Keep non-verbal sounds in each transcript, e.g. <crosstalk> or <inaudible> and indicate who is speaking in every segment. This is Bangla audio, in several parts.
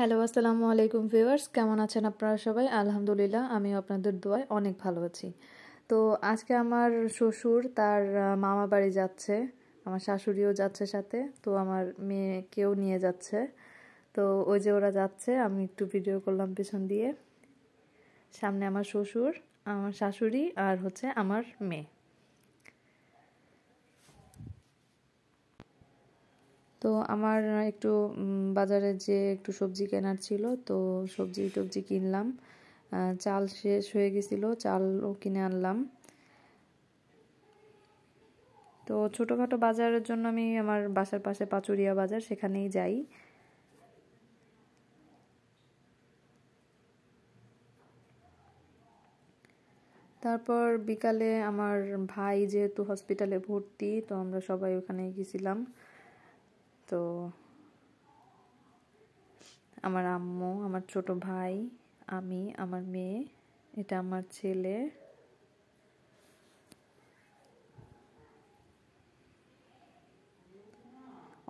Speaker 1: হ্যালো আসসালামু আলাইকুম ভিউয়ার্স কেমন আছেন আপনারা সবাই আলহামদুলিল্লাহ আমি আপনাদের দোয়ায় অনেক ভালো আছি তো আজকে আমার শ্বশুর তার মামা বাড়ি যাচ্ছে আমার শাশুড়িও যাচ্ছে সাথে তো আমার মেয়েকেও নিয়ে যাচ্ছে তো ওই যে ওরা যাচ্ছে আমি একটু ভিডিও করলাম পিছন দিয়ে সামনে আমার শ্বশুর আমার শাশুড়ি আর হচ্ছে আমার মেয়ে তো আমার একটু বাজারে যে একটু সবজি কেনার ছিল তো সবজি টবজি কিনলাম চাল শেষ হয়ে গেছিল চালও কিনে আনলাম তো ছোটোখাটো বাজারের জন্য আমি আমার বাসার পাশে পাচুরিয়া বাজার সেখানেই যাই তারপর বিকালে আমার ভাই যেহেতু হসপিটালে ভর্তি তো আমরা সবাই ওখানে গেছিলাম তো আমার আম্মু আমার ছোট ভাই আমি আমার মেয়ে এটা আমার ছেলে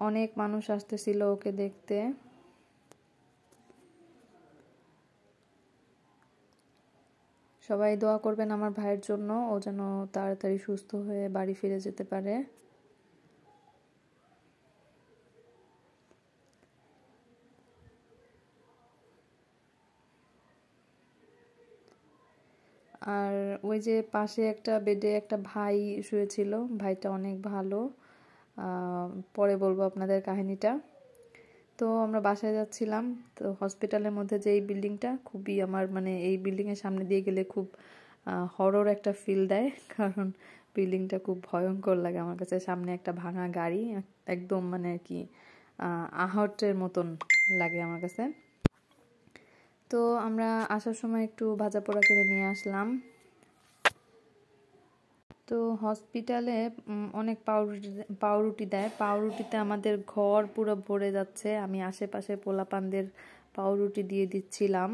Speaker 1: অনেক মানুষ আসতেছিল ওকে দেখতে সবাই দোয়া করবেন আমার ভাইয়ের জন্য ও যেন তাড়াতাড়ি সুস্থ হয়ে বাড়ি ফিরে যেতে পারে আর ওই যে পাশে একটা বেডে একটা ভাই শুয়েছিল ভাইটা অনেক ভালো পরে বলবো আপনাদের কাহিনীটা তো আমরা বাসায় যাচ্ছিলাম তো হসপিটালের মধ্যে যে এই বিল্ডিংটা খুবই আমার মানে এই বিল্ডিংয়ের সামনে দিয়ে গেলে খুব হরর একটা ফিল দেয় <laughs> কারণ বিল্ডিংটা খুব ভয়ঙ্কর লাগে আমার কাছে সামনে একটা ভাঙা গাড়ি একদম মানে কি আহটের মতন লাগে আমার কাছে তো আমরা আসার সময় একটু ভাজা পোড়া কিনে নিয়ে আসলাম তো হসপিটালে অনেক পাউরুটি পাউরুটি দেয় পাউরুটিতে আমাদের ঘর পুরো ভরে যাচ্ছে আমি আশেপাশে পোলাপানদের পাউরুটি দিয়ে দিচ্ছিলাম